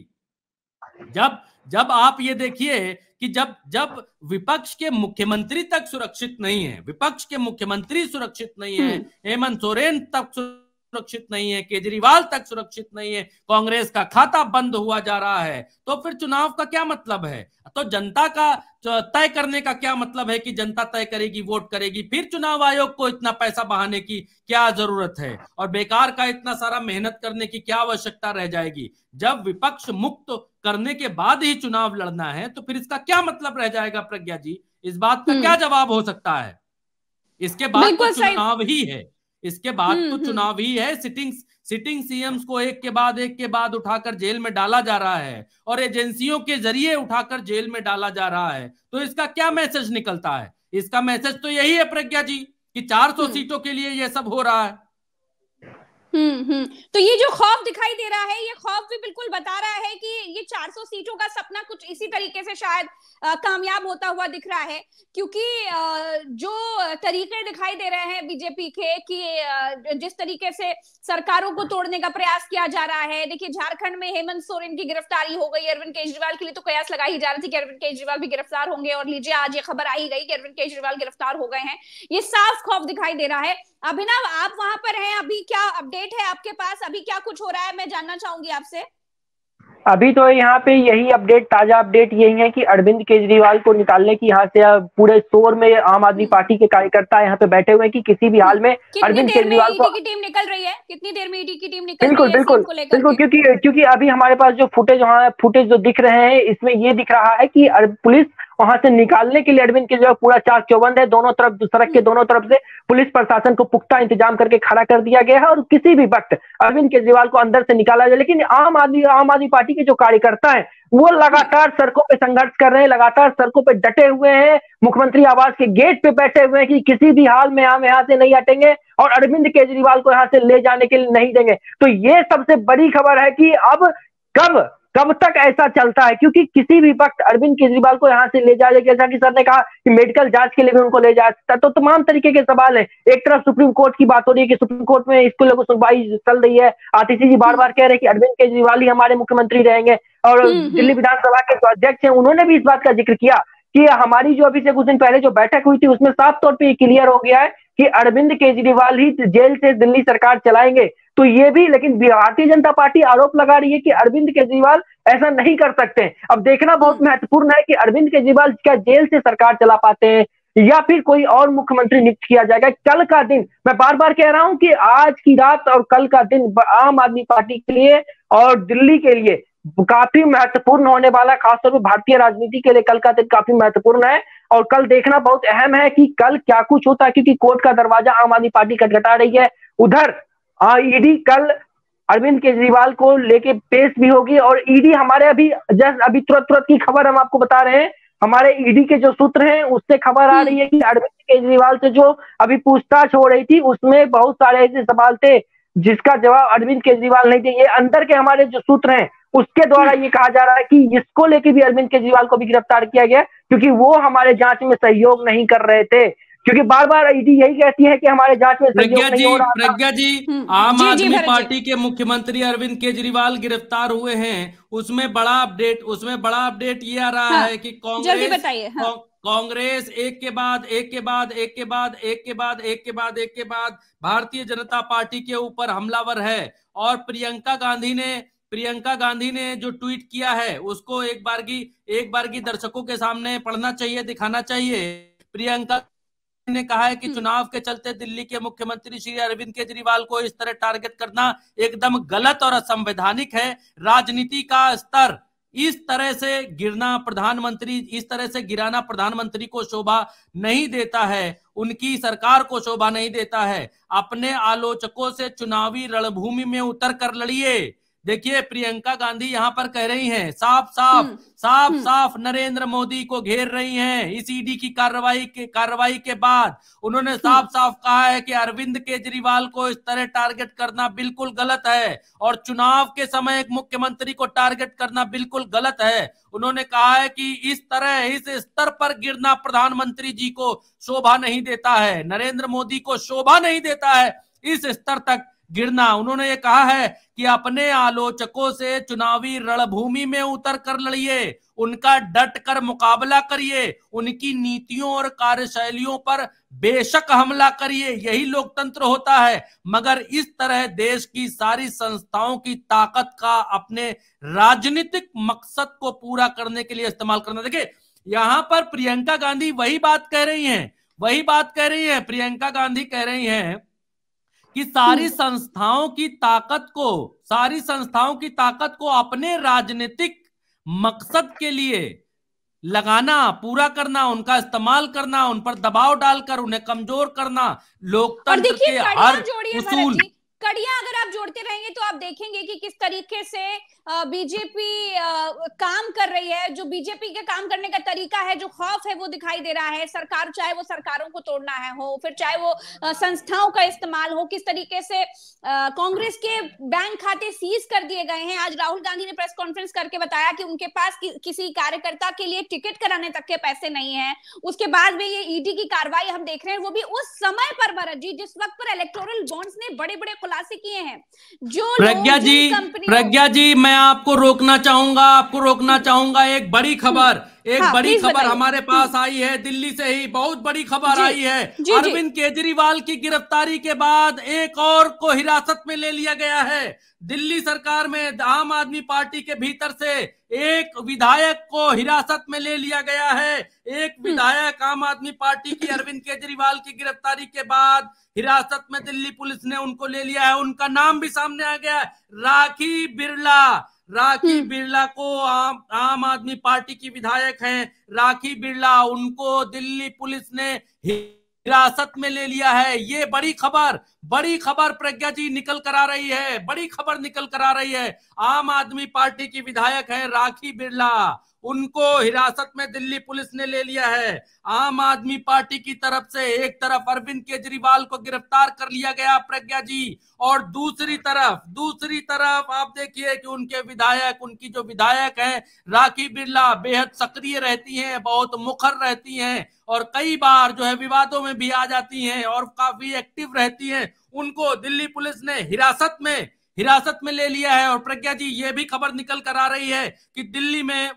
जब जब आप ये देखिए कि जब जब विपक्ष के मुख्यमंत्री तक सुरक्षित नहीं है विपक्ष के मुख्यमंत्री सुरक्षित नहीं है हम्म। हेमंत सोरेन तक सुरक्षित सुरक्षित नहीं है केजरीवाल तक सुरक्षित नहीं है कांग्रेस का खाता बंद हुआ जा रहा है तो फिर चुनाव का क्या मतलब है तो जनता का तो तय करने का क्या मतलब है कि जनता तय करेगी वोट करेगी फिर चुनाव आयोग को इतना पैसा बहाने की क्या जरूरत है और बेकार का इतना सारा मेहनत करने की क्या आवश्यकता रह जाएगी जब विपक्ष मुक्त करने के बाद ही चुनाव लड़ना है तो फिर इसका क्या मतलब रह जाएगा प्रज्ञा जी इस बात का हम्म। क्या जवाब हो सकता है इसके बाद तो चुनाव ही है इसके बाद तो हम्म, हम्म। चुनाव ही है सिटिंग सिटिंग सीएम्स को एक के बाद एक के बाद उठाकर जेल में डाला जा रहा है और एजेंसियों के जरिए उठाकर जेल में डाला जा रहा है तो इसका क्या मैसेज निकलता है इसका मैसेज तो यही है प्रज्ञा जी कि 400 हम्म। सीटों के लिए यह सब हो रहा है हम्म, हम्म तो ये जो खौफ दिखाई दे रहा है ये खौफ भी बिल्कुल बता रहा है कि ये 400 सीटों का सपना कुछ इसी तरीके से शायद कामयाब होता हुआ दिख रहा है क्योंकि आ, जो तरीके दिखाई दे रहे हैं बीजेपी के कि आ, जिस तरीके से सरकारों को तोड़ने का प्रयास किया जा रहा है देखिए झारखंड में हेमंत सोरेन की गिरफ्तारी हो गई अरविंद केजरीवाल के लिए तो कयास लगाई जा रही थी कि अरविंद केजरीवाल भी गिरफ्तार होंगे और लीजिए आज ये खबर आई गई कि अरविंद केजरीवाल गिरफ्तार हो गए हैं ये साफ खौफ दिखाई दे रहा है अभिनव आप वहां पर हैं अभी क्या अपडेट अपडेट है आपके पास अभी क्या कुछ हो रहा है मैं जानना चाहूंगी आपसे अभी तो यहाँ पे यही अपडेट ताजा अपडेट यही है कि अरविंद केजरीवाल को निकालने की यहाँ से पूरे शोर में आम आदमी हम्म। पार्टी के कार्यकर्ता यहाँ पे बैठे हुए हैं कि किसी भी हाल में अरविंद केजरीवाल e को की टीम निकल रही है कितनी देर में ईडी e की टीम निकल बिल्कुल बिल्कुल बिल्कुल क्योंकि क्योंकि अभी हमारे पास जो फुटेज वहाँ फुटेज जो दिख रहे हैं इसमें ये दिख रहा है की पुलिस वहां से निकालने के लिए एडमिन की जो है पूरा चार चौबंद है दोनों तरफ सड़क के हम्म। दोनों तरफ से पुलिस प्रशासन को पुख्ता इंतजाम करके खड़ा कर दिया गया है और किसी भी वक्त अरविंद केजरीवाल को अंदर से निकाला जाए लेकिन आम आदमी आम आदमी पार्टी के जो कार्यकर्ता है वो लगातार सड़कों पे संघर्ष कर रहे हैं लगातार सड़कों पे डटे हुए हैं मुख्यमंत्री आवास के गेट पे बैठे हुए हैं कि किसी भी हाल में हम यहाँ से नहीं हटेंगे और अरविंद केजरीवाल को यहाँ से ले जाने के लिए नहीं देंगे तो ये सबसे बड़ी खबर है कि अब कब कब तक ऐसा चलता है क्योंकि किसी भी वक्त अरविंद केजरीवाल को यहाँ से ले जाया जैसा कि सर ने कहा कि मेडिकल जांच के लिए भी उनको ले जाया सकता है तो तमाम तरीके के सवाल है एक तरफ सुप्रीम कोर्ट की बात हो रही है कि सुप्रीम कोर्ट में इसको लोगों सुनवाई चल रही है आतिशी जी बार बार कह रहे हैं कि अरविंद केजरीवाल ही हमारे मुख्यमंत्री रहेंगे और हम्म, हम्म। दिल्ली विधानसभा के जो अध्यक्ष हैं उन्होंने भी इस बात का जिक्र किया कि हमारी जो अभी से कुछ दिन पहले जो बैठक हुई थी उसमें साफ तौर पर क्लियर हो गया है कि अरविंद केजरीवाल ही जेल से दिल्ली सरकार चलाएंगे तो ये भी लेकिन भारतीय जनता पार्टी आरोप लगा रही है कि अरविंद केजरीवाल ऐसा नहीं कर सकते अब देखना बहुत हाँ। महत्वपूर्ण है कि अरविंद केजरीवाल क्या जेल से सरकार चला पाते हैं या फिर कोई और मुख्यमंत्री नियुक्त किया जाएगा कल का दिन मैं बार बार कह रहा हूं कि आज की रात और कल का दिन आम आदमी पार्टी के लिए और दिल्ली के लिए काफी महत्वपूर्ण होने वाला खासतौर पर भारतीय राजनीति के लिए कल का दिन काफी महत्वपूर्ण है और कल देखना बहुत अहम है कि कल क्या कुछ होता है क्योंकि कोर्ट का दरवाजा आम आदमी पार्टी कटघटा रही है उधर ईडी हाँ, e कल अरविंद केजरीवाल को लेके पेश भी होगी और ईडी e हमारे अभी जस्ट अभी तुरंत तुरंत की खबर हम आपको बता रहे हैं हमारे ईडी e के जो सूत्र हैं उससे खबर आ हम्म। रही है कि अरविंद केजरीवाल से जो अभी पूछताछ हो रही थी उसमें बहुत सारे ऐसे सवाल थे जिसका जवाब अरविंद केजरीवाल नहीं दिए ये अंदर के हमारे जो सूत्र हैं उसके द्वारा हम्म। ये कहा जा रहा है कि इसको लेके भी अरविंद केजरीवाल को भी गिरफ्तार किया गया क्योंकि वो हमारे जांच में सहयोग नहीं कर रहे थे क्योंकि बार बार ईडी यही कहती है कि हमारे जांच में प्रज्ञा जी प्रज्ञा हम्म। जी आम आदमी पार्टी के मुख्यमंत्री अरविंद केजरीवाल गिरफ्तार हुए हैं उसमें बड़ा अपडेट उसमें बड़ा अपडेट ये आ रहा हाँ, है कि कांग्रेस हाँ। कांग्रेस एक के बाद एक के बाद एक के बाद एक के बाद एक के बाद एक के बाद भारतीय जनता पार्टी के ऊपर हमलावर है और प्रियंका गांधी ने प्रियंका गांधी ने जो ट्वीट किया है उसको एक बार की एक बार की दर्शकों के सामने पढ़ना चाहिए दिखाना चाहिए प्रियंका ने कहा है कि हम्म। चुनाव के चलते दिल्ली के मुख्यमंत्री श्री अरविंद केजरीवाल को इस तरह टारगेट करना एकदम गलत और असंवैधानिक है राजनीति का स्तर इस तरह से गिरना प्रधानमंत्री इस तरह से गिराना प्रधानमंत्री को शोभा नहीं देता है उनकी सरकार को शोभा नहीं देता है अपने आलोचकों से चुनावी रणभूमि में उतर कर लड़िए देखिए प्रियंका गांधी यहाँ पर कह रही हैं साफ साफ हम्म, साफ हम्म। साफ नरेंद्र मोदी को घेर रही हैं इस ईडी e की कार्रवाई के कार्रवाई के बाद उन्होंने हम्म। साफ साफ कहा है कि अरविंद केजरीवाल को इस तरह टारगेट करना बिल्कुल गलत है और चुनाव के समय एक मुख्यमंत्री को टारगेट करना बिल्कुल गलत है उन्होंने कहा है कि इस तरह इस स्तर पर गिरना प्रधानमंत्री जी को शोभा नहीं देता है नरेंद्र मोदी को शोभा नहीं देता है इस स्तर तक गिरना उन्होंने ये कहा है कि अपने आलोचकों से चुनावी रणभूमि में उतर कर लड़िए उनका डट कर मुकाबला करिए उनकी नीतियों और कार्यशैलियों पर बेशक हमला करिए यही लोकतंत्र होता है मगर इस तरह देश की सारी संस्थाओं की ताकत का अपने राजनीतिक मकसद को पूरा करने के लिए इस्तेमाल करना देखिए यहां पर प्रियंका गांधी वही बात कह रही हैं वही बात कह रही हैं प्रियंका गांधी कह रही हैं कि सारी हम्म। संस्थाओं की ताकत को सारी संस्थाओं की ताकत को अपने राजनीतिक मकसद के लिए लगाना पूरा करना उनका इस्तेमाल करना उन पर दबाव डालकर उन्हें कमजोर करना लोकतंत्र के हर उसूल कड़िया अगर आप जोड़ते रहेंगे तो आप देखेंगे कि किस तरीके से बीजेपी काम कर रही है जो बीजेपी के काम करने का तरीका है जो खौफ है वो दिखाई दे रहा है सरकार चाहे वो सरकारों को तोड़ना है हो फिर चाहे वो संस्थाओं का इस्तेमाल हो किस तरीके से कांग्रेस के बैंक खाते सीज कर दिए गए हैं आज राहुल गांधी ने प्रेस कॉन्फ्रेंस करके बताया कि उनके पास कि, किसी कार्यकर्ता के लिए टिकट कराने तक के पैसे नहीं है उसके बाद भी ये ईडी e की कार्रवाई हम देख रहे हैं वो भी उस समय पर भरत जी जिस वक्त पर इलेक्टोरल बॉन्ड्स ने बड़े बड़े से किए हैं जो प्रज्ञा जी प्रज्ञा जी मैं आपको रोकना चाहूंगा आपको रोकना चाहूंगा एक बड़ी खबर एक हाँ, बड़ी खबर हमारे पास आई है दिल्ली से ही बहुत बड़ी खबर आई है अरविंद केजरीवाल की गिरफ्तारी के बाद एक और को हिरासत में ले लिया गया है दिल्ली सरकार में आम आदमी पार्टी के भीतर से एक विधायक को हिरासत में ले लिया गया है एक हम्म। विधायक आम आदमी पार्टी की अरविंद केजरीवाल की गिरफ्तारी के बाद हिरासत में दिल्ली पुलिस ने उनको ले लिया है उनका नाम भी सामने आ गया है राखी बिरला राखी हम्म। बिरला को आ, आम आदमी पार्टी की विधायक हैं राखी बिरला उनको दिल्ली पुलिस ने हिरासत में ले लिया है ये बड़ी खबर बड़ी खबर प्रज्ञा जी निकल कर आ रही है बड़ी खबर निकल कर आ रही है आम आदमी पार्टी की विधायक है राखी बिरला उनको हिरासत में दिल्ली पुलिस ने ले लिया है आम आदमी पार्टी की तरफ से एक तरफ अरविंद केजरीवाल को गिरफ्तार कर लिया गया प्रज्ञा जी और दूसरी तरफ दूसरी तरफ आप देखिए कि उनके विधायक उनकी जो विधायक है राखी बिरला बेहद सक्रिय रहती हैं बहुत मुखर रहती हैं और कई बार जो है विवादों में भी आ जाती हैं और काफी एक्टिव रहती हैं उनको दिल्ली पुलिस ने हिरासत में हिरासत में ले लिया है और प्रज्ञा जी ये भी खबर निकल कर आ रही है कि दिल्ली में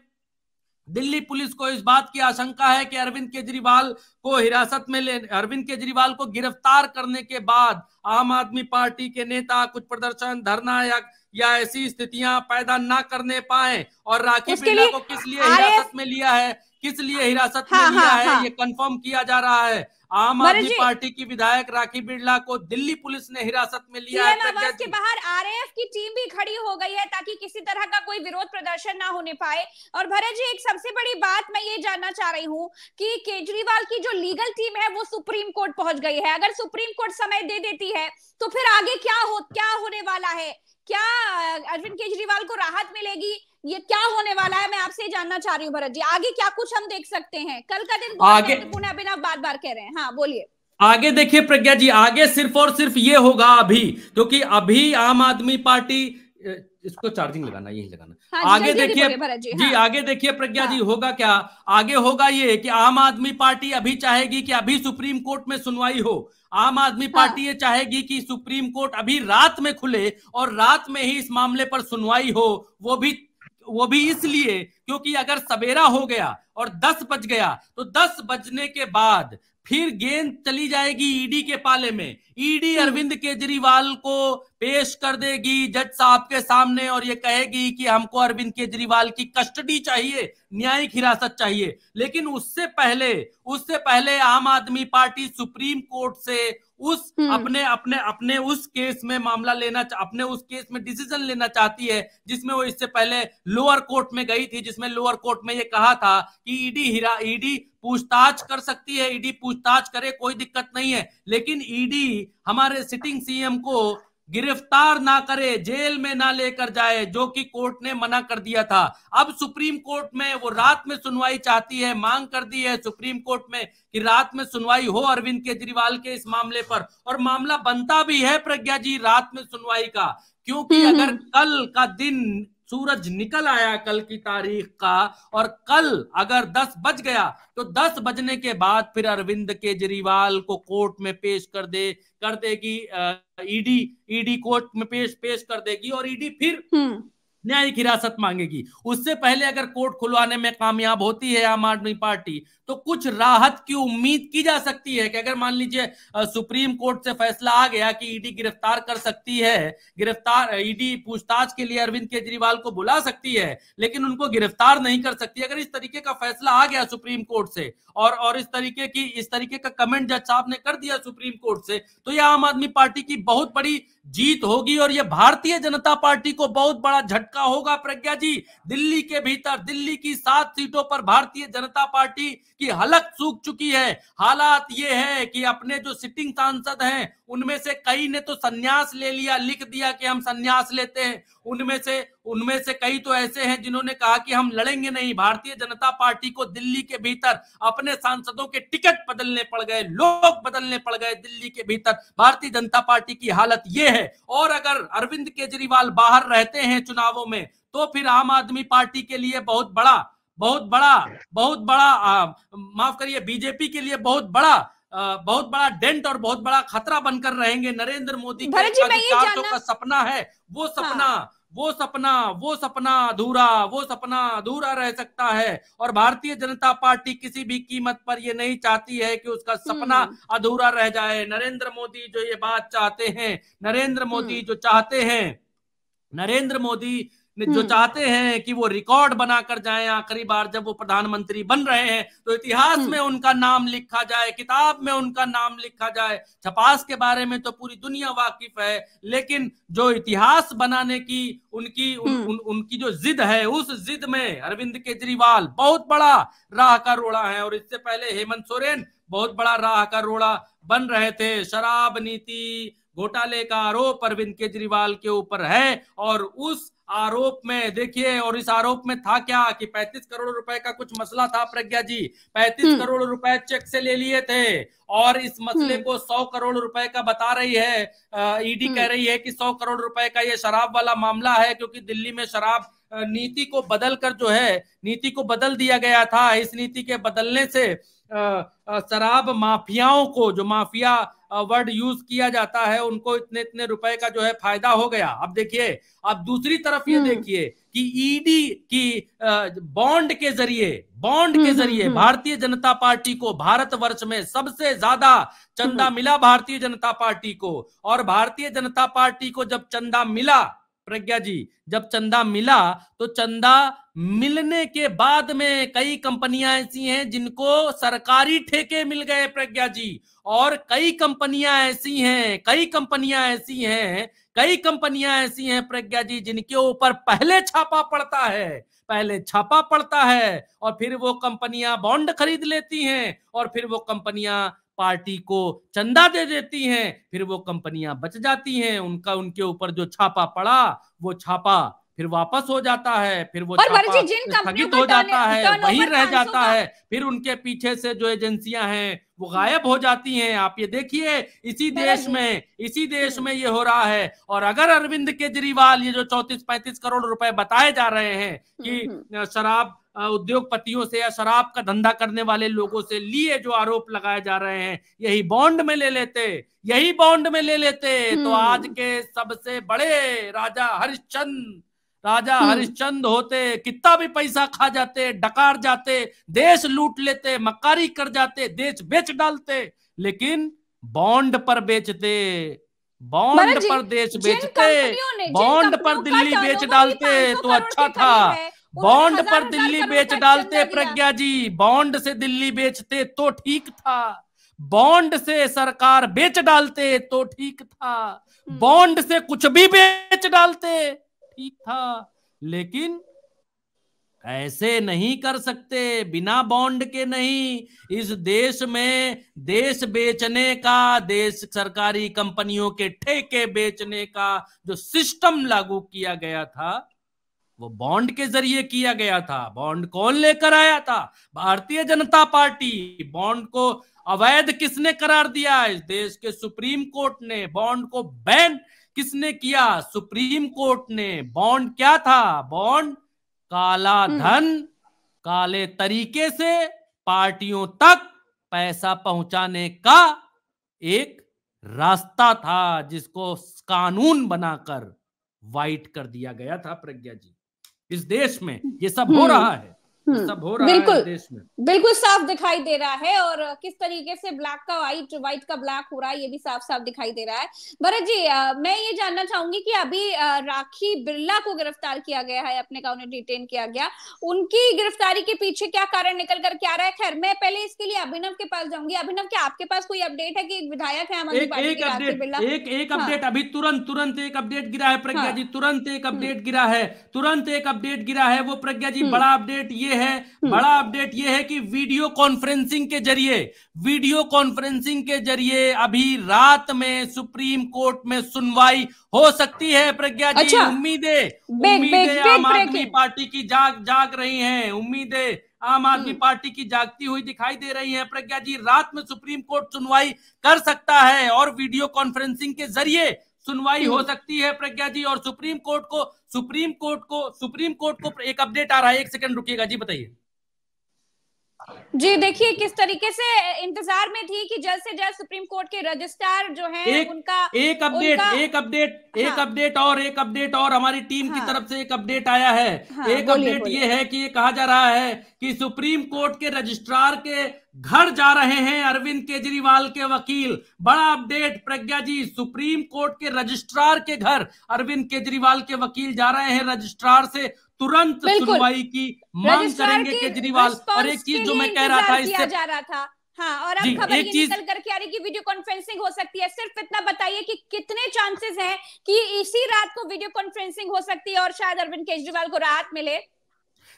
दिल्ली पुलिस को इस बात की आशंका है कि अरविंद केजरीवाल को हिरासत में ले अरविंद केजरीवाल को गिरफ्तार करने के बाद आम आदमी पार्टी के नेता कुछ प्रदर्शन धरना या या ऐसी स्थितियां पैदा ना करने पाए और राखी बिरला को किस लिए हिरासत में लिया है किस लिए हिरासत में हाँ, लिया हाँ, है हाँ. ये कंफर्म किया जा रहा है आम आदमी पार्टी की विधायक राखी बिरला को दिल्ली पुलिस ने हिरासत में लिया है आवास के बाहर आरएएफ की टीम भी खड़ी हो गई है ताकि किसी तरह का कोई विरोध प्रदर्शन ना होने पाए और भरत जी एक सबसे बड़ी बात मैं ये जानना चाह रही हूँ कि केजरीवाल की जो लीगल टीम है वो सुप्रीम कोर्ट पहुंच गई है अगर सुप्रीम कोर्ट समय दे देती है तो फिर आगे क्या हो क्या होने वाला है क्या अरविंद केजरीवाल को राहत मिलेगी ये क्या होने वाला है मैं आपसे जानना चाह रही हूँ भरत जी आगे क्या कुछ हम देख सकते हैं कल का दिन आगे महत्वपूर्ण आप बार बार कह रहे हैं हाँ बोलिए आगे देखिए प्रज्ञा जी आगे सिर्फ और सिर्फ ये होगा अभी क्योंकि अभी आम आदमी पार्टी इसको चार्जिंग लगाना यही लगाना हाँ, आगे देखिए जी, जी हाँ। आगे देखिए प्रज्ञा हाँ। जी होगा क्या आगे होगा ये कि आम आदमी पार्टी अभी चाहेगी कि अभी सुप्रीम कोर्ट में सुनवाई हो आम आदमी हाँ। पार्टी ये चाहेगी कि सुप्रीम कोर्ट अभी रात में खुले और रात में ही इस मामले पर सुनवाई हो वो भी वो भी इसलिए क्योंकि अगर सवेरा हो गया और दस बज गया तो दस बजने के बाद फिर गेंद चली जाएगी ईडी के पाले में ईडी हम्म। अरविंद केजरीवाल को पेश कर देगी जज साहब के सामने और ये कहेगी कि हमको अरविंद केजरीवाल की कस्टडी चाहिए न्यायिक हिरासत चाहिए लेकिन उससे पहले उससे पहले आम आदमी पार्टी सुप्रीम कोर्ट से उस हम्म। अपने अपने अपने उस केस में मामला लेना अपने उस केस में डिसीजन लेना चाहती है जिसमें वो इससे पहले लोअर कोर्ट में गई थी जिसमें लोअर कोर्ट में ये कहा था कि ईडी हिरा ईडी पूछताछ कर सकती है ईडी पूछताछ करे कोई दिक्कत नहीं है लेकिन ईडी हमारे सिटिंग सीएम को गिरफ्तार ना करे जेल में ना लेकर जाए जो कि कोर्ट ने मना कर दिया था अब सुप्रीम कोर्ट में वो रात में सुनवाई चाहती है मांग कर दी है सुप्रीम कोर्ट में कि रात में सुनवाई हो अरविंद केजरीवाल के इस मामले पर और मामला बनता भी है प्रज्ञा जी रात में सुनवाई का क्योंकि हम्म, हम्म। अगर कल का दिन सूरज निकल आया कल की तारीख का और कल अगर 10 बज गया तो 10 बजने के बाद फिर अरविंद केजरीवाल को कोर्ट में पेश कर दे कर देगी ED ED e e court में पेश पेश कर देगी और ईडी e फिर हम्म। न्यायिक हिरासत मांगेगी उससे पहले अगर कोर्ट खुलवाने में कामयाब होती है आम आदमी पार्टी तो कुछ राहत की उम्मीद की जा सकती है कि अगर मान लीजिए सुप्रीम कोर्ट से फैसला आ गया कि ईडी गिरफ्तार कर सकती है गिरफ्तार ईडी पूछताछ के लिए अरविंद केजरीवाल को बुला सकती है लेकिन उनको गिरफ्तार नहीं कर सकती अगर इस तरीके का फैसला आ गया सुप्रीम कोर्ट से और और इस तरीके की इस तरीके का कमेंट जज साहब ने कर दिया सुप्रीम कोर्ट से तो यह आम आदमी पार्टी की बहुत बड़ी जीत होगी और यह भारतीय जनता पार्टी को बहुत बड़ा झटका होगा प्रज्ञा जी दिल्ली के भीतर दिल्ली की सात सीटों पर भारतीय जनता पार्टी कि हलक सूख चुकी है हालात ये है कि अपने जो सिटिंग सांसद हैं उनमें से कई ने तो संन्यास ले लिया लिख दिया कि हम संन्यास लेते हैं उनमें से उनमें से कई तो ऐसे हैं जिन्होंने कहा कि हम लड़ेंगे नहीं भारतीय जनता पार्टी को दिल्ली के भीतर अपने सांसदों के टिकट बदलने पड़ गए लोग बदलने पड़ गए दिल्ली के भीतर भारतीय जनता पार्टी की हालत ये है और अगर अरविंद केजरीवाल बाहर रहते हैं चुनावों में तो फिर आम आदमी पार्टी के लिए बहुत बड़ा बहुत बड़ा बहुत बड़ा माफ करिए बीजेपी के लिए बहुत बड़ा आ, बहुत बड़ा डेंट और बहुत बड़ा खतरा बनकर रहेंगे नरेंद्र मोदी के का सपना है वो हाँ। सपना हाँ। वो सपना वो सपना अधूरा वो सपना अधूरा रह सकता है और भारतीय जनता पार्टी किसी भी कीमत पर ये नहीं चाहती है कि उसका सपना हम्म। अधूरा रह जाए नरेंद्र मोदी जो ये बात चाहते हैं नरेंद्र मोदी हम्म। जो चाहते हैं नरेंद्र मोदी जो हम्म। चाहते हैं कि वो रिकॉर्ड बनाकर जाए आखिरी बार जब वो प्रधानमंत्री बन रहे हैं तो इतिहास हम्म। में उनका नाम लिखा जाए किताब में उनका नाम लिखा जाए छपास के बारे में तो पूरी दुनिया वाकिफ है लेकिन जो इतिहास बनाने की उनकी उन, हम्म। उन, उनकी जो जिद है उस जिद में अरविंद केजरीवाल बहुत बड़ा राह का रोड़ा है और इससे पहले हेमंत सोरेन बहुत बड़ा राह का रोड़ा बन रहे थे शराब नीति घोटाले का आरोप अरविंद केजरीवाल के ऊपर है और उस आरोप में देखिए और इस आरोप में था क्या कि 35 करोड़ रुपए का कुछ मसला था प्रज्ञा जी 35 हम्म। करोड़ रुपए चेक से ले लिए थे और इस मसले हम्म। को 100 करोड़ रुपए का बता रही है ईडी e कह हम्म। रही है कि 100 करोड़ रुपए का ये शराब वाला मामला है क्योंकि दिल्ली में शराब नीति को बदल कर जो है नीति को बदल दिया गया था इस नीति के बदलने से शराब माफियाओं को जो माफिया वर्ड यूज किया जाता है उनको इतने इतने रुपए का जो है फायदा हो गया अब देखिए अब दूसरी तरफ ये हम्म। देखिए कि ईडी e की बॉन्ड के जरिए बॉन्ड के हम्म, जरिए हम्म, भारतीय जनता पार्टी को भारत वर्ष में सबसे ज्यादा चंदा मिला भारतीय जनता पार्टी को और भारतीय जनता पार्टी को जब चंदा मिला प्रज्ञा जी जब चंदा मिला तो चंदा मिलने के बाद में कई कंपनियां ऐसी हैं जिनको सरकारी ठेके मिल गए प्रज्ञा जी और कई कंपनियां ऐसी हैं कई कंपनियां ऐसी हैं कई कंपनियां ऐसी हैं प्रज्ञा जी जिनके ऊपर पहले छापा पड़ता है पहले छापा पड़ता है और फिर वो कंपनियां बॉन्ड खरीद लेती हैं और फिर वो कंपनियां पार्टी को चंदा दे देती हैं फिर वो कंपनियां बच जाती हैं उनका उनके ऊपर जो छापा पड़ा वो छापा फिर वापस हो जाता है फिर वो स्थगित हो जाता है वही रह जाता है फिर उनके पीछे से जो एजेंसियां हैं वो हम्म। गायब हो जाती हैं आप ये देखिए इसी देश में इसी देश हम्म। में ये हो रहा है और अगर अरविंद केजरीवाल ये जो चौतीस पैंतीस करोड़ रुपए बताए जा रहे हैं कि हम्म, शराब उद्योगपतियों से या शराब का धंधा करने वाले लोगों से लिए जो आरोप लगाए जा रहे हैं यही बॉन्ड में ले लेते यही बॉन्ड में ले लेते तो हम्म। आज के सबसे बड़े राजा हरिश्चंद राजा हम्म। हरिश्चंद होते कितना भी पैसा खा जाते डकार जाते देश लूट लेते मकारी कर जाते देश बेच डालते लेकिन बॉन्ड पर बेचते बॉन्ड पर देश बेचते बॉन्ड पर दिल्ली बेच डालते तो अच्छा था बॉन्ड पर दिल्ली बेच डालते प्रज्ञा जी बॉन्ड से दिल्ली बेचते तो ठीक था बॉन्ड से सरकार बेच डालते तो ठीक था हम्म। बॉन्ड से कुछ भी बेच डालते ठीक था लेकिन ऐसे नहीं कर सकते बिना बॉन्ड के नहीं इस देश में देश बेचने का देश सरकारी कंपनियों के ठेके बेचने का जो सिस्टम लागू किया गया था वो बॉन्ड के जरिए किया गया था बॉन्ड कौन लेकर आया था भारतीय जनता पार्टी बॉन्ड को अवैध किसने करार दिया इस देश के सुप्रीम कोर्ट ने बॉन्ड को बैन किसने किया सुप्रीम कोर्ट ने बॉन्ड क्या था बॉन्ड काला हम्म। धन काले तरीके से पार्टियों तक पैसा पहुंचाने का एक रास्ता था जिसको कानून बनाकर वाइट कर दिया गया था प्रज्ञा जी इस देश में ये सब हो हम्म। रहा है हम्म, सब हो रहा बिल्कुल, है देश में बिल्कुल साफ दिखाई दे रहा है और किस तरीके से ब्लैक का व्हाइट व्हाइट का ब्लैक हो रहा है ये भी साफ साफ दिखाई दे रहा है भरत जी आ, मैं ये जानना चाहूंगी कि अभी आ, राखी बिरला को गिरफ्तार किया गया है अपने का उन्हें डिटेन किया गया उनकी गिरफ्तारी के पीछे क्या कारण निकल कर क्या रहा है खैर मैं पहले इसके लिए अभिनव के पास जाऊंगी अभिनव क्या आपके पास कोई अपडेट है की विधायक है एक एक अपडेट हाँ। अभी तुरंत तुरंत एक अपडेट गिरा है प्रज्ञा हाँ। जी तुरंत एक अपडेट हम्म। गिरा है तुरंत एक अपडेट गिरा है वो प्रज्ञा जी हम्म। बड़ा अपडेट ये है हम्म। बड़ा अपडेट ये है कि वीडियो कॉन्फ्रेंसिंग के जरिए वीडियो कॉन्फ्रेंसिंग के जरिए अभी रात में सुप्रीम कोर्ट में सुनवाई हो सकती है प्रज्ञा जी अच्छा। उम्मीदें उम्मीदें आम आदमी पार्टी की जाग जाग रही हैं उम्मीदें आम आदमी हम्म। पार्टी की जागती हुई दिखाई दे रही है प्रज्ञा जी रात में सुप्रीम कोर्ट सुनवाई कर सकता है और वीडियो कॉन्फ्रेंसिंग के जरिए सुनवाई हो हम्म। सकती है प्रज्ञा जी और सुप्रीम कोर्ट को सुप्रीम कोर्ट को सुप्रीम कोर्ट को एक अपडेट आ रहा है एक सेकंड रुकिएगा जी बताइए जी देखिए किस तरीके से इंतजार में थी कि जल्द से जल्द सुप्रीम कोर्ट के रजिस्ट्रार जो है एक, उनका एक अपडेट उनका, एक अपडेट हाँ, एक अपडेट और एक अपडेट और हमारी टीम हाँ, की तरफ से एक अपडेट आया है हाँ, एक अपडेट ये है कि ये कहा जा रहा है कि सुप्रीम कोर्ट के रजिस्ट्रार के घर जा रहे हैं अरविंद केजरीवाल के वकील बड़ा update Pragya ji Supreme Court के रजिस्ट्रार के घर अरविंद केजरीवाल के वकील जा रहे हैं रजिस्ट्रार से तुरंत सुनवाई की मांग करेंगे केजरीवाल और एक चीज जो मैं कह रहा था इससे जा रहा था हाँ और अब खबर ये निकल करके आ रही कि वीडियो कॉन्फ्रेंसिंग हो सकती है सिर्फ इतना बताइए कि कितने चांसेस हैं कि इसी रात को वीडियो कॉन्फ्रेंसिंग हो सकती है और शायद अरविंद केजरीवाल को राहत मिले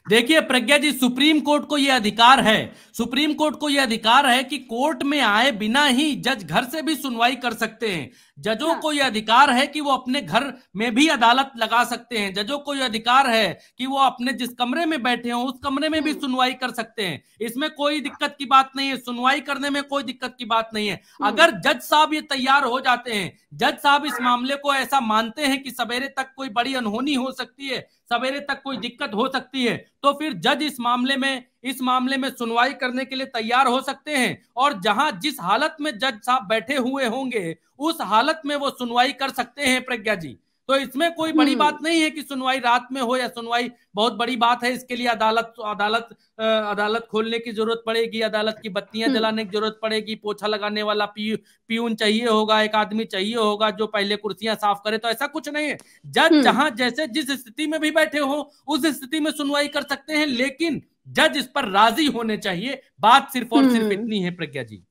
देखिए प्रज्ञा जी सुप्रीम कोर्ट को यह अधिकार है सुप्रीम कोर्ट को यह अधिकार है कि कोर्ट में आए बिना ही जज घर से भी सुनवाई कर सकते हैं जजों हाँ। को यह अधिकार है कि वो अपने घर में भी अदालत लगा सकते हैं जजों को यह अधिकार है कि वो अपने जिस कमरे में बैठे हों उस कमरे में भी हाँ। सुनवाई कर सकते हैं इसमें कोई दिक्कत की बात नहीं है सुनवाई करने में कोई दिक्कत की बात नहीं है हाँ। अगर जज साहब ये तैयार हो जाते हैं जज साहब इस मामले को ऐसा मानते हैं कि सवेरे तक कोई बड़ी अनहोनी हो सकती है सवेरे तक कोई दिक्कत हो सकती है तो फिर जज इस मामले में इस मामले में सुनवाई करने के लिए तैयार हो सकते हैं और जहां जिस हालत में जज साहब बैठे हुए होंगे उस हालत में वो सुनवाई कर सकते हैं प्रज्ञा जी तो इसमें कोई बड़ी हम्म। बात नहीं है कि सुनवाई रात में हो या सुनवाई बहुत बड़ी बात है इसके लिए अदालत अदालत अदालत खोलने की जरूरत पड़ेगी अदालत की बत्तियां हम्म। जलाने की जरूरत पड़ेगी पोछा लगाने वाला पी, पीउन चाहिए होगा एक आदमी चाहिए होगा जो पहले कुर्सियां साफ करे तो ऐसा कुछ नहीं है जज हम्म। जहां जैसे जिस स्थिति में भी बैठे हो उस स्थिति में सुनवाई कर सकते हैं लेकिन जज इस पर राजी होने चाहिए बात सिर्फ और सिर्फ इतनी है प्रज्ञा जी